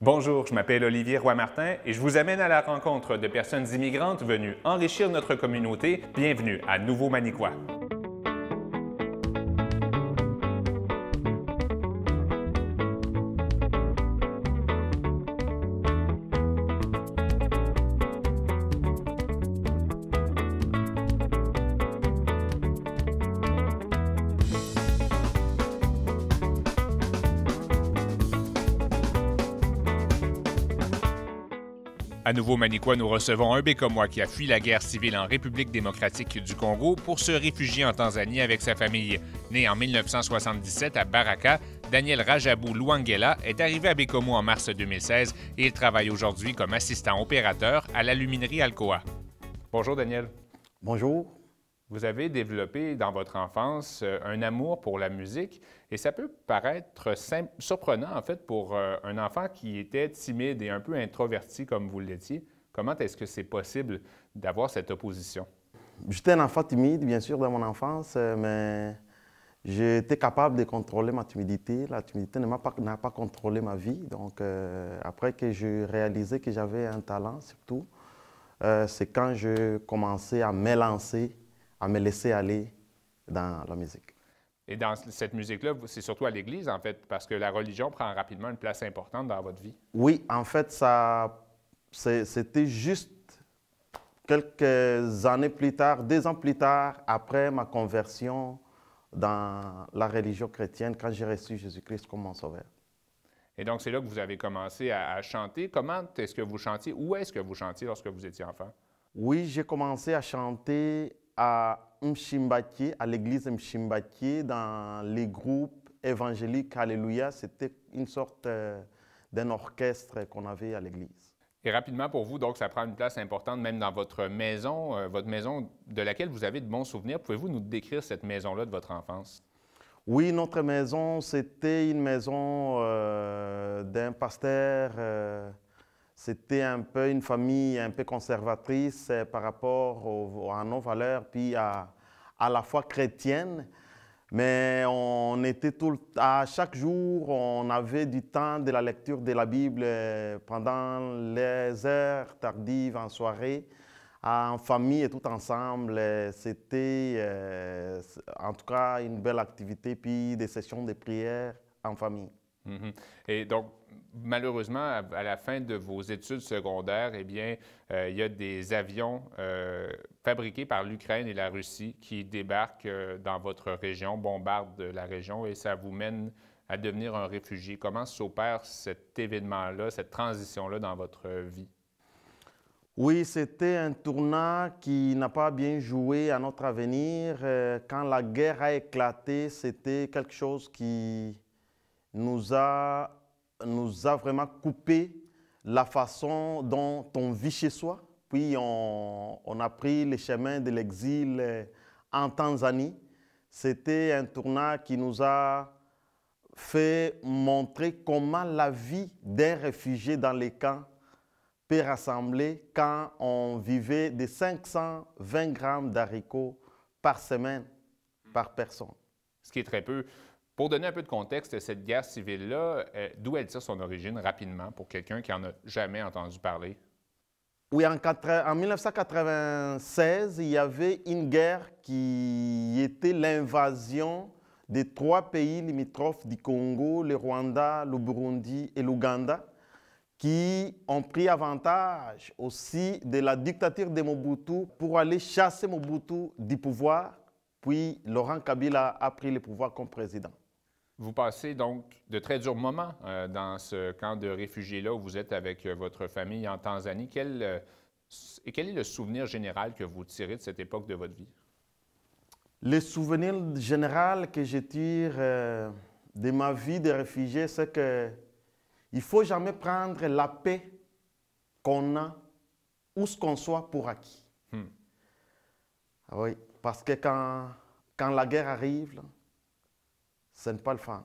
Bonjour, je m'appelle Olivier Roy-Martin et je vous amène à la rencontre de personnes immigrantes venues enrichir notre communauté. Bienvenue à Nouveau Manicois. À nouveau Manicois, nous recevons un Bécomois qui a fui la guerre civile en République démocratique du Congo pour se réfugier en Tanzanie avec sa famille. Né en 1977 à Baraka, Daniel Rajabou Luangela est arrivé à Bécomo en mars 2016 et il travaille aujourd'hui comme assistant opérateur à la Alcoa. Bonjour Daniel. Bonjour. Vous avez développé dans votre enfance euh, un amour pour la musique et ça peut paraître surprenant en fait pour euh, un enfant qui était timide et un peu introverti comme vous l'étiez. Comment est-ce que c'est possible d'avoir cette opposition? J'étais un enfant timide, bien sûr, dans mon enfance, euh, mais j'étais capable de contrôler ma timidité. La timidité n'a pas, pas, contrôlé ma vie. Donc, après que j'ai réalisé que j'avais un talent, surtout, c'est quand je commençais à m'élancer à me laisser aller dans la musique. Et dans cette musique-là, c'est surtout à l'Église, en fait, parce que la religion prend rapidement une place importante dans votre vie. Oui, en fait, ça, c'était juste quelques années plus tard, deux ans plus tard, après ma conversion dans la religion chrétienne, quand j'ai reçu Jésus-Christ comme mon sauveur. Et donc, c'est là que vous avez commencé à, à chanter. Comment est-ce que vous chantiez? Où est-ce que vous chantiez lorsque vous étiez enfant? Oui, j'ai commencé à chanter à à l'église Mshimbaki, dans les groupes évangéliques Alléluia. C'était une sorte euh, d'un orchestre qu'on avait à l'église. Et rapidement pour vous, donc ça prend une place importante même dans votre maison, euh, votre maison de laquelle vous avez de bons souvenirs. Pouvez-vous nous décrire cette maison-là de votre enfance? Oui, notre maison, c'était une maison euh, d'un pasteur c'était un peu une famille un peu conservatrice euh, par rapport à nos valeurs, puis à, à, la foi chrétienne. Mais on était tout à chaque jour, on avait du temps de la lecture de la Bible euh, pendant les heures tardives en soirée, en famille et tout ensemble. Euh, c'était en tout cas une belle activité, puis des sessions de prière en famille. Mhm. Et donc, malheureusement, à, la fin de vos études secondaires, eh bien, euh, il y a des avions euh, fabriqués par l'Ukraine et la Russie qui débarquent euh, dans votre région, bombardent la région et ça vous mène à devenir un réfugié. Comment s'opère cet événement-là, cette transition-là dans votre vie? Oui, c'était un tournant qui n'a pas bien joué à notre avenir. Quand la guerre a éclaté, c'était quelque chose qui, nous a, vraiment coupé la façon dont on vit chez soi. Puis on, a pris le chemin de l'exil euh, en Tanzanie. C'était un tournant qui nous a fait montrer comment la vie des réfugiés dans les camps peut rassembler quand on vivait de 520 grammes d'haricots par semaine, par personne. Ce qui est très peu. Pour donner un peu de contexte, cette guerre civile-là, euh, d'où elle tire son origine rapidement pour quelqu'un qui n'en a jamais entendu parler? Oui, en, en, 1996, il y avait une guerre qui était l'invasion des trois pays limitrophes du Congo, le Rwanda, le Burundi et l'Ouganda, qui ont pris avantage aussi de la dictature de Mobutu pour aller chasser Mobutu du pouvoir, puis Laurent Kabila a pris le pouvoir comme président. Vous passez donc de très durs moments euh, dans ce camp de réfugiés-là où vous êtes avec euh, votre famille en Tanzanie. Quel, euh, et quel est le souvenir général que vous tirez de cette époque de votre vie? Le souvenir général que je tire de ma vie de réfugié, c'est qu'il ne faut jamais prendre la paix qu'on a, ou ce qu'on soit, pour acquis. Hmm. Ah oui, parce que quand, quand la guerre arrive, c'est ne pas le fin.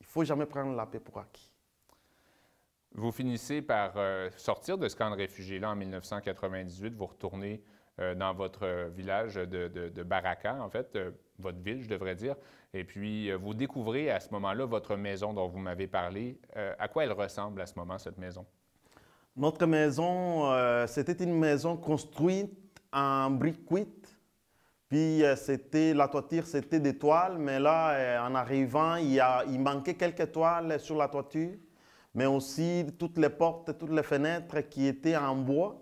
Il ne faut jamais prendre la paix pour acquis. Vous finissez par euh, sortir de ce camp de réfugiés-là en 1998. Vous retournez euh, dans votre village de, Baraka, en fait, euh, votre ville, je devrais dire. Et puis, vous découvrez à ce moment-là votre maison dont vous m'avez parlé. à quoi elle ressemble à ce moment, cette maison? Notre maison, c'était une maison construite en briques puis euh, c'était la toiture, c'était des toiles, mais là, euh, en arrivant, il, y il, manquait quelques toiles sur la toiture, mais aussi toutes les portes, toutes les fenêtres qui étaient en bois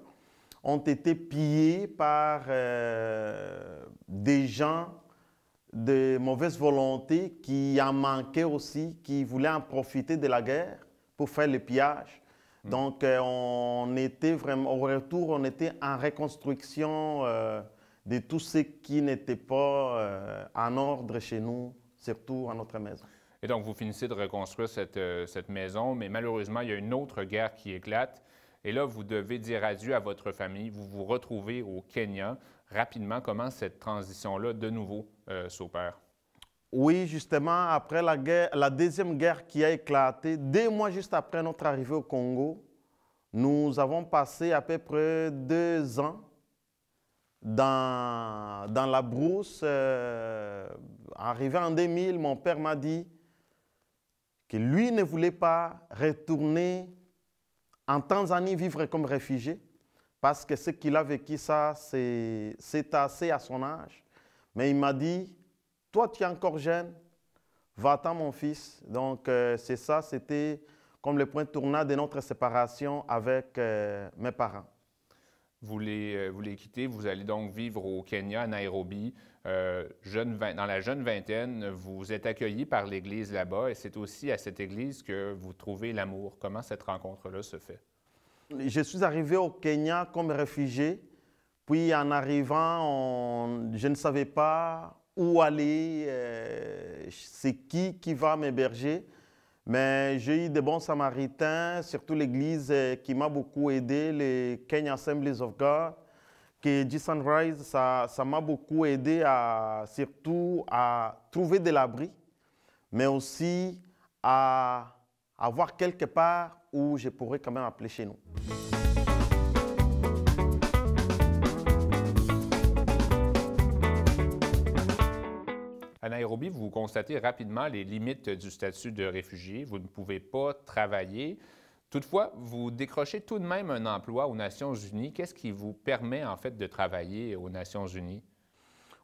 ont été pillées par euh, des gens de mauvaise volonté qui en manquaient aussi, qui voulaient en profiter de la guerre pour faire le pillage. Hmm. Donc, on était vraiment, au retour, on était en reconstruction de tout ce qui n'était pas euh, en ordre chez nous, surtout à notre maison. Et donc, vous finissez de reconstruire cette, euh, cette, maison, mais malheureusement, il y a une autre guerre qui éclate. Et là, vous devez dire adieu à votre famille. Vous vous retrouvez au Kenya. Rapidement, comment cette transition-là, de nouveau, euh, s'opère? Oui, justement, après la, guerre, la deuxième guerre qui a éclaté, deux mois juste après notre arrivée au Congo, nous avons passé à peu près deux ans dans, dans la brousse, euh, arrivé en 2000, mon père m'a dit que lui ne voulait pas retourner en Tanzanie vivre comme réfugié, parce que ce qu'il a vécu, ça, c'est assez à son âge. Mais il m'a dit, toi, tu es encore jeune, va-t'en, mon fils. Donc, euh, c'est ça, c'était comme le point tournant de notre séparation avec euh, mes parents. Euh, vous les, quittez, vous allez donc vivre au Kenya, à Nairobi. Euh, dans la jeune vingtaine, vous êtes accueilli par l'Église là-bas et c'est aussi à cette Église que vous trouvez l'amour. Comment cette rencontre-là se fait? Je suis arrivé au Kenya comme réfugié. Puis en arrivant, je ne savais pas où aller, euh, c'est qui qui va m'héberger. Mais j'ai eu des bons samaritains, surtout l'Église euh, qui m'a beaucoup aidé, les Kenya Assemblies of God, que dit Sunrise, ça, m'a beaucoup aidé à, surtout à trouver de l'abri, mais aussi à avoir quelque part où je pourrais quand même appeler chez nous. Roby, vous constatez rapidement les limites du statut de réfugié. Vous ne pouvez pas travailler. Toutefois, vous décrochez tout de même un emploi aux Nations Unies. Qu'est-ce qui vous permet en fait de travailler aux Nations Unies?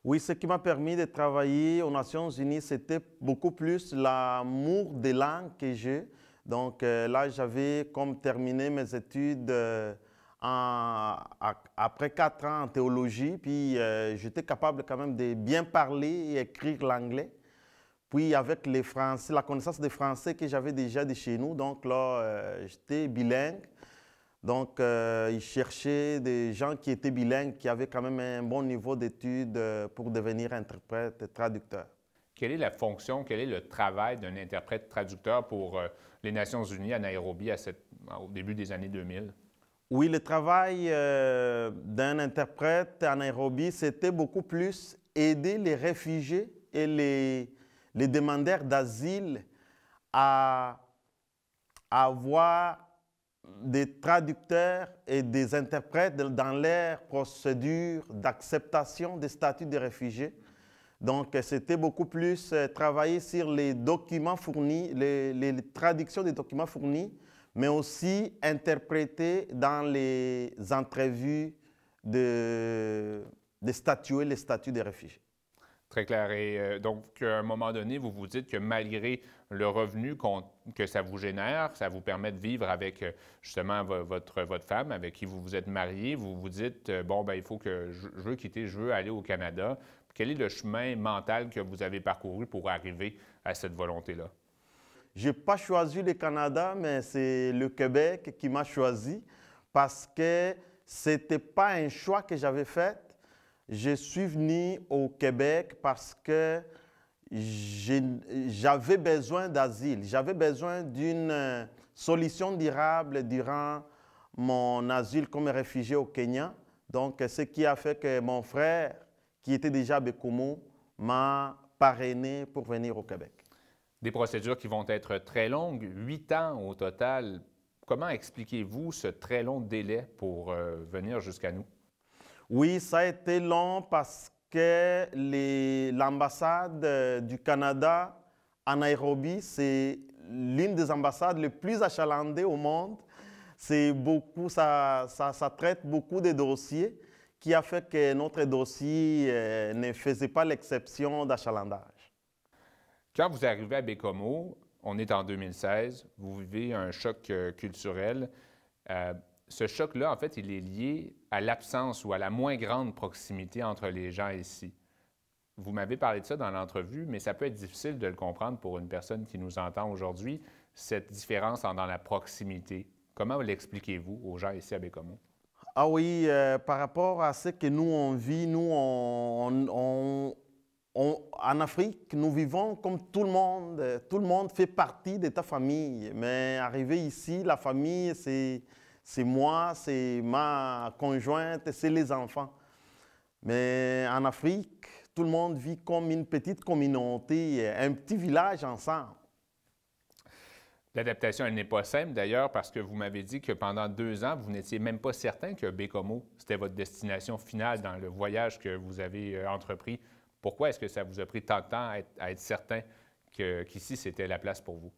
Oui, ce qui m'a permis de travailler aux Nations Unies, c'était beaucoup plus l'amour des langues que j'ai. Donc euh, là, j'avais comme terminé mes études euh, après quatre ans en théologie, puis euh, j'étais capable quand même de bien parler et écrire l'anglais. Puis avec les Français, la connaissance des Français que j'avais déjà de chez nous, donc là, euh, j'étais bilingue. Donc, euh, ils cherchaient des gens qui étaient bilingues, qui avaient quand même un bon niveau d'études euh, pour devenir interprète traducteur. Quelle est la fonction, quel est le travail d'un interprète traducteur pour les Nations unies à Nairobi à cette, au début des années 2000? Oui, le travail euh, d'un interprète à Nairobi, c'était beaucoup plus aider les réfugiés et les, les demandeurs d'asile à, avoir des traducteurs et des interprètes dans leur procédure d'acceptation des statuts de réfugiés. Donc, c'était beaucoup plus euh, travailler sur les documents fournis, les traductions des documents fournis mais aussi interpréter dans les entrevues de, statuer les statuts des réfugiés. Très clair. Et euh, donc, à un moment donné, vous vous dites que malgré le revenu que ça vous génère, ça vous permet de vivre avec euh, justement votre, votre femme avec qui vous vous êtes marié, vous vous dites, euh, bon, ben il faut que je, je, veux quitter, je veux aller au Canada. Quel est le chemin mental que vous avez parcouru pour arriver à cette volonté-là? Je n'ai pas choisi le Canada, mais c'est le Québec qui m'a choisi parce que ce n'était pas un choix que j'avais fait. Je suis venu au Québec parce que j'avais besoin d'asile, j'avais besoin d'une euh, solution durable durant mon asile comme réfugié au Kenya. Donc, ce qui a fait que mon frère, qui était déjà à m'a parrainé pour venir au Québec. Des procédures qui vont être très longues, huit ans au total. Comment expliquez-vous ce très long délai pour euh, venir jusqu'à nous? Oui, ça a été long parce que l'ambassade euh, du Canada à Nairobi, c'est l'une des ambassades les plus achalandées au monde. C'est beaucoup, ça, ça, traite beaucoup de dossiers qui a fait que notre dossier euh, ne faisait pas l'exception d'achalandage. Quand vous arrivez à Bécomo, on est en 2016, vous vivez un choc euh, culturel. Euh, ce choc-là, en fait, il est lié à l'absence ou à la moins grande proximité entre les gens ici. Vous m'avez parlé de ça dans l'entrevue, mais ça peut être difficile de le comprendre pour une personne qui nous entend aujourd'hui, cette différence dans la proximité. Comment l'expliquez-vous aux gens ici à Bécomo? Ah oui, euh, par rapport à ce que nous, on vit, nous, on, on, en Afrique, nous vivons comme tout le monde. Tout le monde fait partie de ta famille. Mais arrivé ici, la famille, c'est moi, c'est ma conjointe, c'est les enfants. Mais en Afrique, tout le monde vit comme une petite communauté, un petit village ensemble. L'adaptation, elle n'est pas simple d'ailleurs parce que vous m'avez dit que pendant deux ans, vous n'étiez même pas certain que Bekomo, c'était votre destination finale dans le voyage que vous avez euh, entrepris pourquoi est-ce que ça vous a pris tant de temps à être, certain qu'ici, c'était la place pour vous?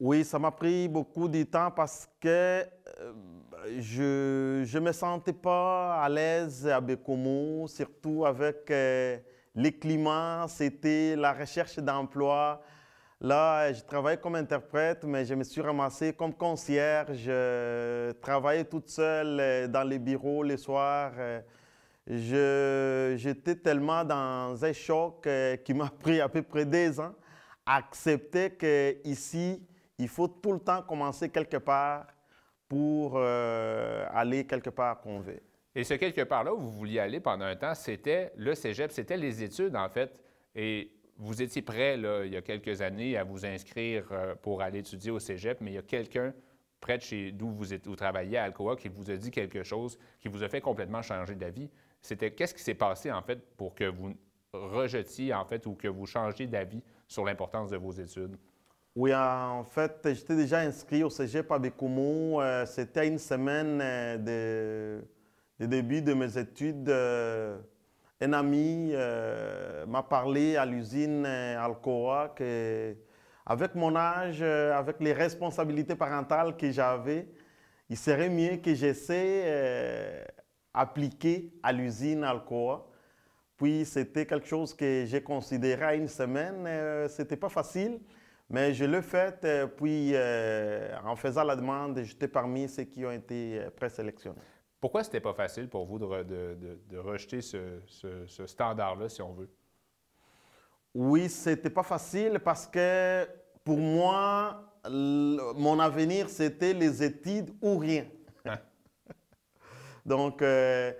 Oui, ça m'a pris beaucoup de temps parce que euh, je ne me sentais pas à l'aise à Bekomo, surtout avec euh, les climats, c'était la recherche d'emploi. Là, je travaillais comme interprète, mais je me suis ramassé comme concierge. Je euh, travaillais toute seule dans les bureaux les soirs j'étais tellement dans un choc euh, qui m'a pris à peu près deux ans à accepter qu'ici, il faut tout le temps commencer quelque part pour euh, aller quelque part qu'on veut. Et ce quelque part-là où vous vouliez aller pendant un temps, c'était le cégep, c'était les études, en fait. Et vous étiez prêt, là, il y a quelques années, à vous inscrire euh, pour aller étudier au cégep, mais il y a quelqu'un près de chez d'où vous, vous travaillez à Alcoa qui vous a dit quelque chose qui vous a fait complètement changer d'avis. C'était qu'est-ce qui s'est passé, en fait, pour que vous rejetiez, en fait, ou que vous changiez d'avis sur l'importance de vos études? Oui, en fait, j'étais déjà inscrit au cégep à Bécoumou. Euh, c'était une semaine euh, de, début de mes études. Euh, un ami m'a parlé à l'usine Alcoa que, avec mon âge, avec les responsabilités parentales que j'avais, il serait mieux que j'essaie appliqué à l'usine Alcoa. Puis c'était quelque chose que j'ai considéré à une semaine. Euh, c'était Ce n'était pas facile, mais je l'ai fait. Euh, puis euh, en faisant la demande, j'étais parmi ceux qui ont été présélectionnés. Pourquoi ce n'était pas facile pour vous de, de, de, rejeter ce, ce, ce standard-là, si on veut? Oui, ce n'était pas facile parce que pour moi, mon avenir, c'était les études ou rien. Donc, euh,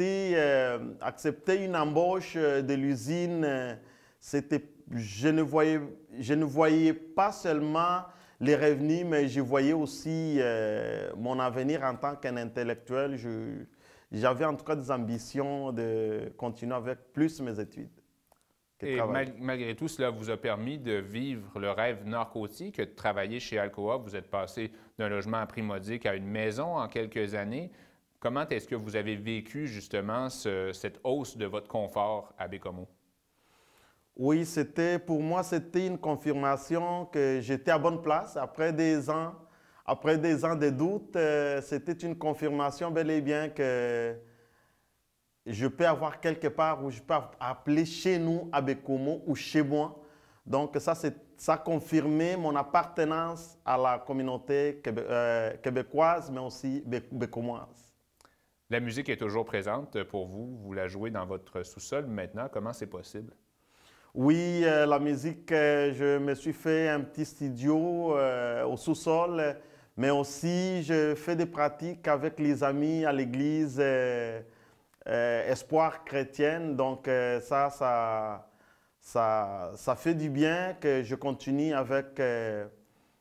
euh, accepter, une embauche euh, de l'usine, c'était, je, ne voyais, pas seulement les revenus, mais je voyais aussi mon avenir en tant qu'un intellectuel. j'avais en tout cas des ambitions de continuer avec plus mes études. Et malgré tout, cela vous a permis de vivre le rêve nord de travailler chez Alcoa. Vous êtes passé d'un logement à modique à une maison en quelques années. Comment est-ce que vous avez vécu justement cette hausse de votre confort à Bécomo? Oui, c'était pour moi, c'était une confirmation que j'étais à bonne place. Après des ans, après des ans de doutes, euh, c'était une confirmation bel et bien que je peux avoir quelque part où je peux appeler chez nous à Bécomo ou chez moi. Donc ça, ça confirmait mon appartenance à la communauté euh, québécoise, mais aussi bécomoise. La musique est toujours présente pour vous. Vous la jouez dans votre sous-sol maintenant. Comment c'est possible? Oui, euh, la musique, euh, je me suis fait un petit studio euh, au sous-sol, mais aussi je fais des pratiques avec les amis à l'église Espoir chrétienne. Donc ça, ça, ça, ça, fait du bien que je continue avec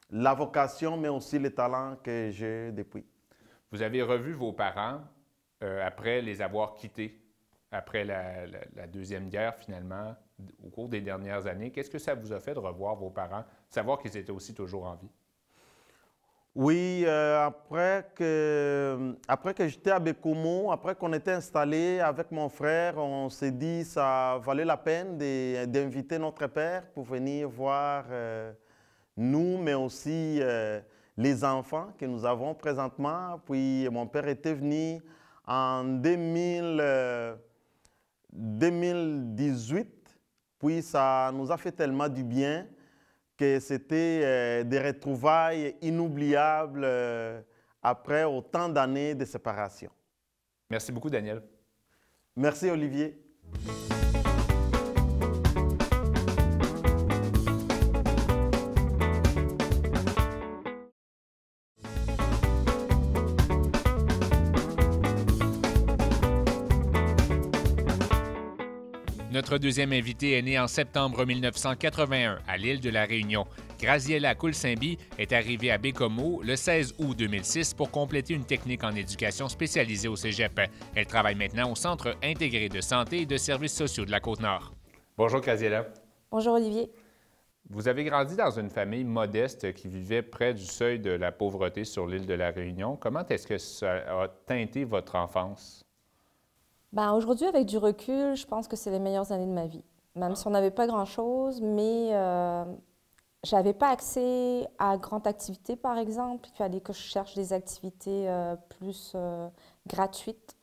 la vocation, mais aussi les talents que j'ai depuis. Vous avez revu vos parents euh, après les avoir quittés, après la, Deuxième Guerre, finalement, au cours des dernières années? Qu'est-ce que ça vous a fait de revoir vos parents, savoir qu'ils étaient aussi toujours en vie? Oui, euh, après que, après que j'étais à Bekomo, après qu'on était installé avec mon frère, on s'est dit que ça valait la peine d'inviter notre père pour venir voir euh, nous, mais aussi les enfants que nous avons présentement. Puis mon père était venu en 2018, euh, puis ça nous a fait tellement du bien que c'était euh, des retrouvailles inoubliables euh, après autant d'années de séparation. Merci beaucoup, Daniel. Merci, Olivier. Notre deuxième invité est né en septembre 1981 à l'île de la Réunion. Graziella Koulsimbi est arrivée à Bécomo le 16 août 2006 pour compléter une technique en éducation spécialisée au Cégep. Elle travaille maintenant au Centre intégré de santé et de services sociaux de la Côte-Nord. Bonjour Graziella. Bonjour Olivier. Vous avez grandi dans une famille modeste qui vivait près du seuil de la pauvreté sur l'île de la Réunion. Comment est-ce que ça a teinté votre enfance? Ben, aujourd'hui, avec du recul, je pense que c'est les meilleures années de ma vie. Même si on n'avait pas grand-chose, mais euh, j'avais pas accès à grande activité, par exemple. Il fallait que je cherche des activités euh, plus euh, gratuites.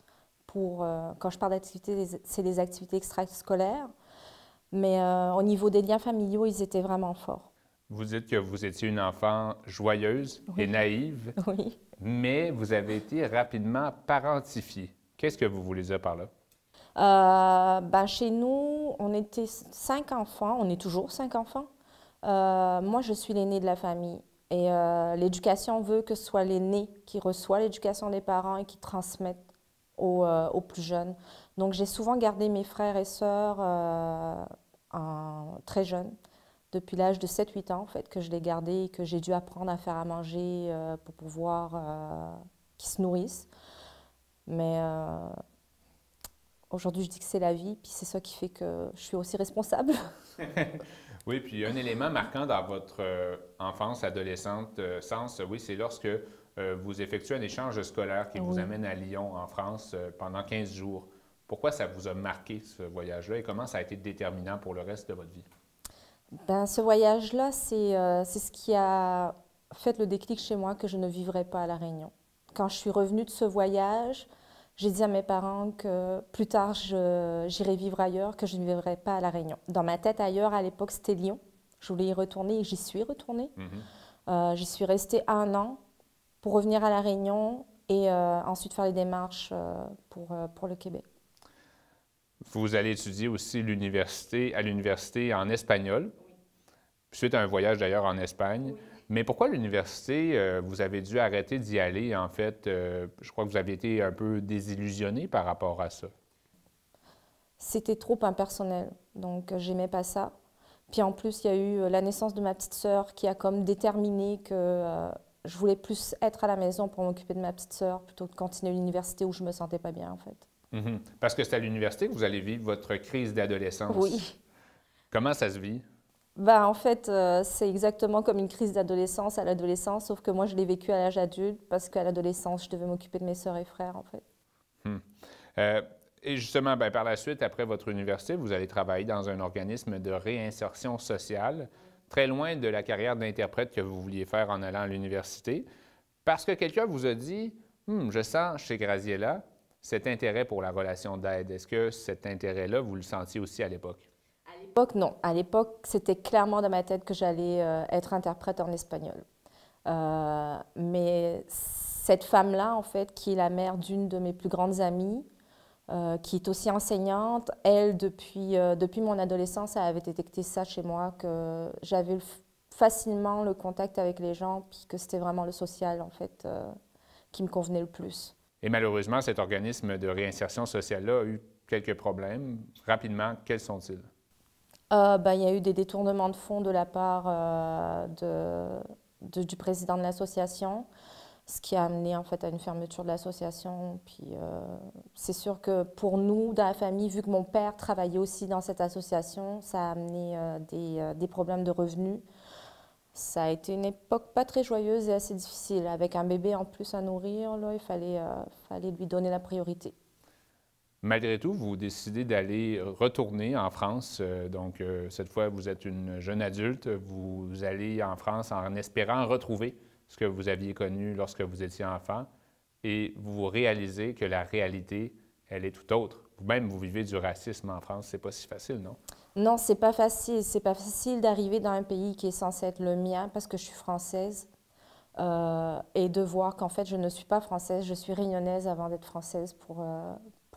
Pour, euh, quand je parle d'activités, c'est des activités extrascolaires. Mais au niveau des liens familiaux, ils étaient vraiment forts. Vous dites que vous étiez une enfant joyeuse et naïve, oui. mais vous avez été rapidement parentifiée. Qu'est-ce que vous voulez dire par là? Euh, ben, chez nous, on était cinq enfants, on est toujours cinq enfants. Euh, moi, je suis l'aîné de la famille. Et euh, l'éducation veut que ce soit l'aîné qui reçoit l'éducation des parents et qui transmette aux, plus jeunes. Donc, j'ai souvent gardé mes frères et sœurs très jeunes, depuis l'âge de 7-8 ans, en fait, que je les gardais et que j'ai dû apprendre à faire à manger pour pouvoir qu'ils se nourrissent. Mais euh, aujourd'hui, je dis que c'est la vie, puis c'est ça qui fait que je suis aussi responsable. oui, puis un élément marquant dans votre euh, enfance, adolescente, euh, sens, oui, c'est lorsque vous effectuez un échange scolaire qui vous amène à Lyon, en France, pendant 15 jours. Pourquoi ça vous a marqué, ce voyage-là, et comment ça a été déterminant pour le reste de votre vie? Ben, ce voyage-là, c'est ce qui a fait le déclic chez moi que je ne vivrais pas à La Réunion quand je suis revenue de ce voyage, j'ai dit à mes parents que plus tard, j'irai vivre ailleurs, que je ne vivrais pas à La Réunion. Dans ma tête, ailleurs, à l'époque, c'était Lyon. Je voulais y retourner et j'y suis retournée. Mhm. Euh, j'y suis restée un an pour revenir à La Réunion et euh, ensuite faire les démarches euh, pour, pour le Québec. Vous allez étudier aussi l'université à l'université en espagnol, suite à un voyage d'ailleurs en Espagne. Oui. Mais pourquoi l'université, euh, vous avez dû arrêter d'y aller, en fait? Euh, je crois que vous avez été un peu désillusionné par rapport à ça. C'était trop impersonnel, donc euh, j'aimais pas ça. Puis en plus, il y a eu la naissance de ma petite sœur qui a comme déterminé que je voulais plus être à la maison pour m'occuper de ma petite sœur plutôt que de continuer l'université où je me sentais pas bien, en fait. Mm-hmm. Parce que c'est à l'université que vous allez vivre votre crise d'adolescence. Oui. Comment ça se vit? ben, En fait, euh, c'est exactement comme une crise d'adolescence à l'adolescence, sauf que moi, je l'ai vécue à l'âge adulte parce qu'à l'adolescence, je devais m'occuper de mes sœurs et frères, en fait. Hmm. Euh, et justement, ben, par la suite, après votre université, vous allez travailler dans un organisme de réinsertion sociale, très loin de la carrière d'interprète que vous vouliez faire en allant à l'université, parce que quelqu'un vous a dit hmm, Je sens chez Graziella cet intérêt pour la relation d'aide. Est-ce que cet intérêt-là, vous le sentiez aussi à l'époque? l'époque, non. À l'époque, c'était clairement dans ma tête que j'allais euh, être interprète en espagnol. Euh, mais cette femme-là, en fait, qui est la mère d'une de mes plus grandes amies, euh, qui est aussi enseignante, elle, depuis, mon adolescence, avait détecté ça chez moi, que j'avais facilement le contact avec les gens, puis que c'était vraiment le social, en fait, qui me convenait le plus. Et malheureusement, cet organisme de réinsertion sociale-là a eu quelques problèmes. Rapidement, quels sont-ils? Euh, ben, il y a eu des détournements de fonds de la part euh, du président de l'association, ce qui a amené en fait à une fermeture de l'association. Puis euh, c'est sûr que pour nous, dans la famille, vu que mon père travaillait aussi dans cette association, ça a amené des, problèmes de revenus. Ça a été une époque pas très joyeuse et assez difficile. Avec un bébé en plus à nourrir, il fallait lui donner la priorité. Malgré tout, vous décidez d'aller euh, retourner en France. Euh, donc, euh, cette fois, vous êtes une jeune adulte. Vous allez en France en espérant retrouver ce que vous aviez connu lorsque vous étiez enfant. Et vous réalisez que la réalité, elle est tout autre. Vous-même, vous vivez du racisme en France. C'est pas si facile, non? Non, c'est pas facile. C'est pas facile d'arriver dans un pays qui est censé être le mien parce que je suis française. et de voir qu'en fait, je ne suis pas française, je suis réunionnaise avant d'être française pour,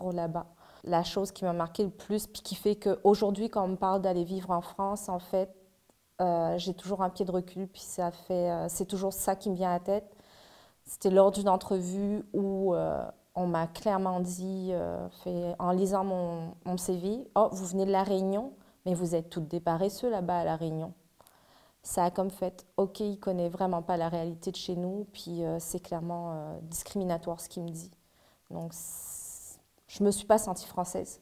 là-bas. La chose qui m'a marqué le plus, puis qui fait qu'aujourd'hui, quand on me parle d'aller vivre en France, en fait, euh, j'ai toujours un pied de recul, puis ça fait, euh, c'est toujours ça qui me vient à la tête. C'était lors d'une entrevue où euh, on m'a clairement dit, fait, en lisant mon, CV, oh, vous venez de la Réunion, mais vous êtes toutes des paresseux là-bas à la Réunion. Ça a comme fait, ok, il connaît vraiment pas la réalité de chez nous, puis c'est clairement discriminatoire ce qu'il me dit. Donc je ne me suis pas sentie française.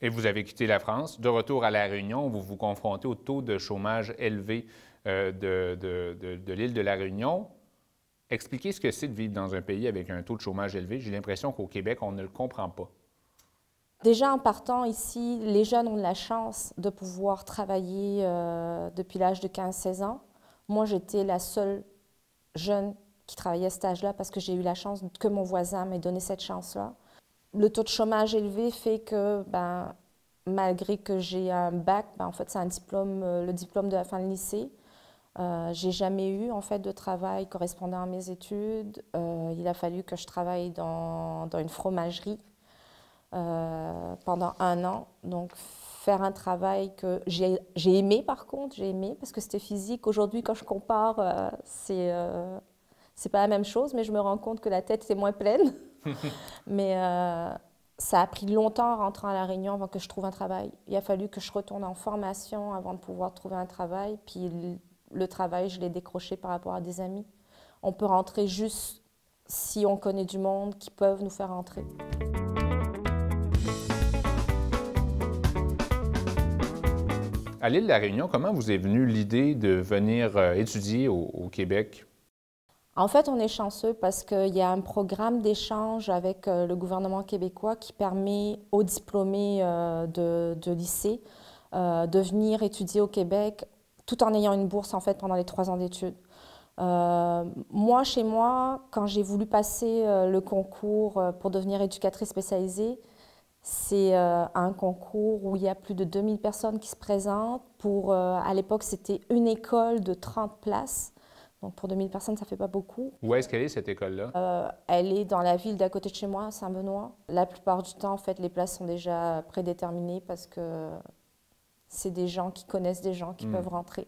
Et vous avez quitté la France. De retour à La Réunion, vous vous confrontez au taux de chômage élevé euh, de, l'île de La Réunion. Expliquez ce que c'est de vivre dans un pays avec un taux de chômage élevé. J'ai l'impression qu'au Québec, on ne le comprend pas. Déjà en partant ici, les jeunes ont la chance de pouvoir travailler euh, depuis l'âge de 15-16 ans. Moi, j'étais la seule jeune qui travaillait à cet âge-là parce que j'ai eu la chance que mon voisin m'ait donné cette chance-là le taux de chômage élevé fait que, ben, malgré que j'ai un bac, ben, en fait, c'est un diplôme, euh, le diplôme de la fin de lycée. Euh, j'ai jamais eu en fait de travail correspondant à mes études. Euh, il a fallu que je travaille dans, dans une fromagerie euh, pendant un an. Donc faire un travail que j'ai aimé par contre, j'ai aimé parce que c'était physique. Aujourd'hui quand je compare, c'est c'est pas la même chose, mais je me rends compte que la tête, c'est moins pleine. mais euh, ça a pris longtemps en rentrant à La Réunion avant que je trouve un travail. Il a fallu que je retourne en formation avant de pouvoir trouver un travail. Puis le travail, je l'ai décroché par rapport à des amis. On peut rentrer juste si on connaît du monde qui peuvent nous faire rentrer. À l'île de la Réunion, comment vous est venue l'idée de venir euh, étudier au Québec en fait, on est chanceux parce qu'il y a un programme d'échange avec euh, le gouvernement québécois qui permet aux diplômés euh, de, lycée euh, de venir étudier au Québec tout en ayant une bourse en fait pendant les trois ans d'études. moi, chez moi, quand j'ai voulu passer le concours pour devenir éducatrice spécialisée, c'est un concours où il y a plus de 2000 personnes qui se présentent. Pour, à l'époque, c'était une école de 30 places. Donc, pour 2000 personnes, ça ne fait pas beaucoup. Où est-ce qu'elle est, cette école-là? Euh, elle est dans la ville d'à côté de chez moi, Saint-Benoît. La plupart du temps, en fait, les places sont déjà prédéterminées parce que c'est des gens qui connaissent des gens qui hmm. peuvent rentrer.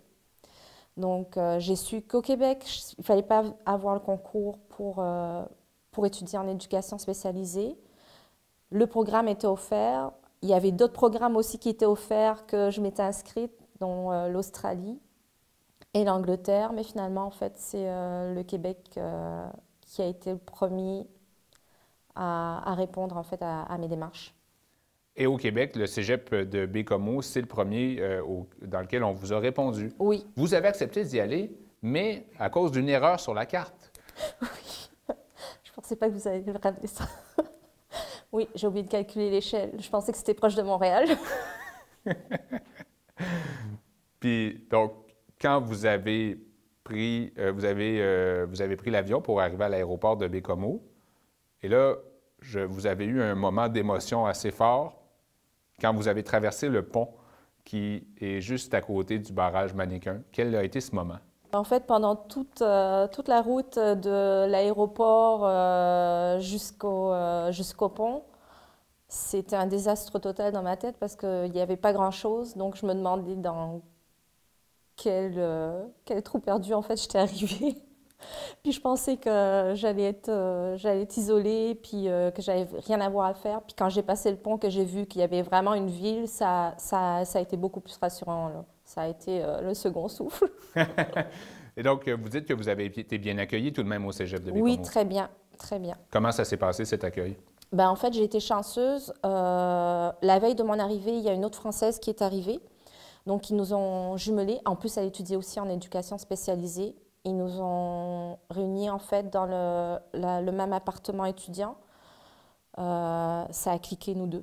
Donc, euh, j'ai su qu'au Québec, il ne fallait pas avoir le concours pour, euh, pour étudier en éducation spécialisée. Le programme était offert. Il y avait d'autres programmes aussi qui étaient offerts que je m'étais inscrite, dont l'Australie et l'Angleterre, mais finalement, en fait, c'est euh, le Québec euh, qui a été le premier à, répondre en fait à, mes démarches. Et au Québec, le cégep de Bécomo, c'est le premier euh, dans lequel on vous a répondu. Oui. Vous avez accepté d'y aller, mais à cause d'une erreur sur la carte. Oui. Je pensais pas que vous alliez me ramener ça. oui, j'ai oublié de calculer l'échelle. Je pensais que c'était proche de Montréal. Puis, donc, quand vous avez pris, euh, vous avez, euh, vous avez pris l'avion pour arriver à l'aéroport de Bécomo, et là, je, vous avez eu un moment d'émotion assez fort quand vous avez traversé le pont qui est juste à côté du barrage Manéquin. Quel a été ce moment? En fait, pendant toute, euh, toute la route de l'aéroport jusqu'au jusqu'au pont, c'était un désastre total dans ma tête parce qu'il n'y avait pas grand-chose. Donc, je me demandais dans quel, euh, trou perdu en fait j'étais arrivée. puis je pensais que j'allais être, euh, j'allais être isolée, puis euh, que j'avais rien à voir à faire. Puis quand j'ai passé le pont, que j'ai vu qu'il y avait vraiment une ville, ça, ça, ça a été beaucoup plus rassurant. Ça a été le second souffle. Et donc, vous dites que vous avez été bien accueillie tout de même au Cégep de Oui, très bien, très bien. Comment ça s'est passé, cet accueil? Ben, en fait, j'ai été chanceuse. la veille de mon arrivée, il y a une autre Française qui est arrivée donc, ils nous ont jumelés. En plus, elle étudiait aussi en éducation spécialisée. Ils nous ont réunis en fait dans le, même appartement étudiant. Euh, ça a cliqué nous deux.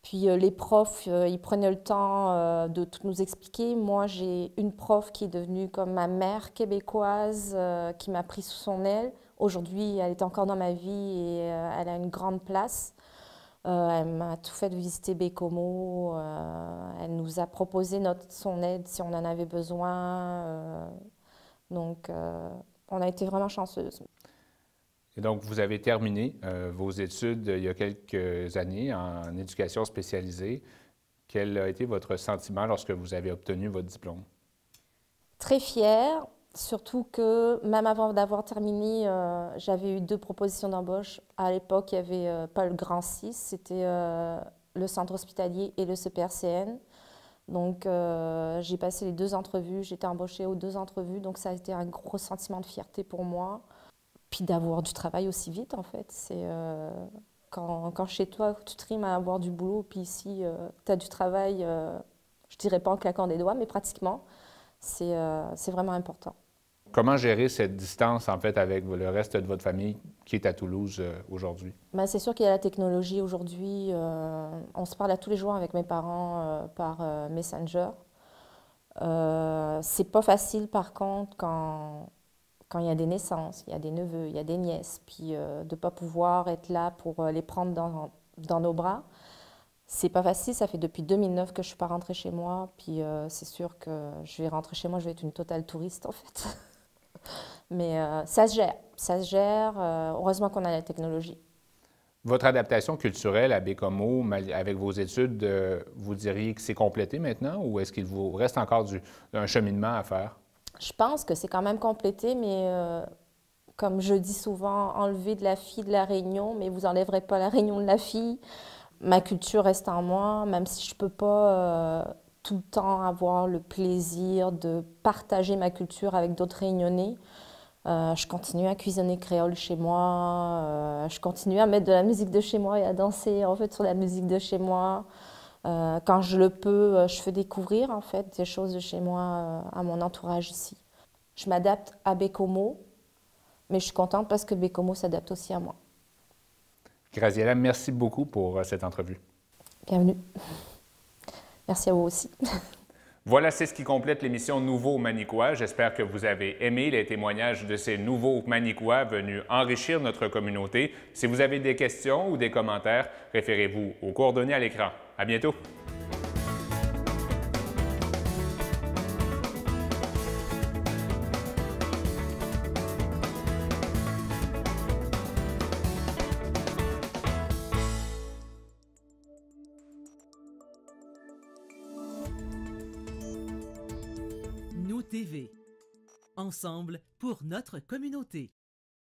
Puis euh, les profs, euh, ils prenaient le temps de tout nous expliquer. Moi, j'ai une prof qui est devenue comme ma mère québécoise, qui m'a pris sous son aile. Aujourd'hui, elle est encore dans ma vie et elle a une grande place. Euh, elle m'a tout fait visiter Bécomo. Euh, elle nous a proposé notre, son aide si on en avait besoin. Euh, donc, on a été vraiment chanceuse. Et donc, vous avez terminé vos études il y a quelques années en éducation spécialisée. Quel a été votre sentiment lorsque vous avez obtenu votre diplôme? Très fière, Surtout que même avant d'avoir terminé, euh, j'avais eu deux propositions d'embauche. À l'époque, il y avait euh, pas le Grand 6, c'était euh, le centre hospitalier et le CPRCN. Donc j'ai passé les deux entrevues, j'étais embauchée aux deux entrevues, donc ça a été un gros sentiment de fierté pour moi. Puis d'avoir du travail aussi vite en fait, c'est quand, quand, chez toi tu trimes à avoir du boulot, puis ici tu as du travail, je dirais pas en claquant des doigts, mais pratiquement, c'est vraiment important. Comment gérer cette distance, en fait, avec le reste de votre famille qui est à Toulouse euh, aujourd'hui? Bien, c'est sûr qu'il y a la technologie aujourd'hui. Euh, on se parle à tous les jours avec mes parents euh, par Messenger. c'est pas facile, par contre, quand, quand il y a des naissances, il y a des neveux, il y a des nièces, puis de ne pas pouvoir être là pour les prendre dans, nos bras. C'est pas facile, ça fait depuis 2009 que je suis pas rentrée chez moi, puis c'est sûr que je vais rentrer chez moi, je vais être une totale touriste en fait. Mais euh, ça se gère, ça se gère. Euh, heureusement qu'on a la technologie. Votre adaptation culturelle à Bécomo, avec vos études, euh, vous diriez que c'est complété maintenant ou est-ce qu'il vous reste encore du, un cheminement à faire? Je pense que c'est quand même complété, mais comme je dis souvent, enlever de la fille de la Réunion, mais vous enlèverez pas la Réunion de la fille. Ma culture reste en moi, même si je peux pas tout le temps avoir le plaisir de partager ma culture avec d'autres réunionnais. Euh, je continue à cuisiner créole chez moi, euh, je continue à mettre de la musique de chez moi et à danser en fait sur la musique de chez moi. Euh, quand je le peux, je fais découvrir en fait des choses de chez moi à mon entourage ici. Je m'adapte à Bécomo, mais je suis contente parce que Bécomo s'adapte aussi à moi. Graziella, merci beaucoup pour cette entrevue. Bienvenue. Merci à vous aussi. Voilà, c'est ce qui complète l'émission Nouveaux Manicois. J'espère que vous avez aimé les témoignages de ces nouveaux Manicois venus enrichir notre communauté. Si vous avez des questions ou des commentaires, référez-vous aux coordonnées à l'écran. À bientôt. ensemble pour notre communauté.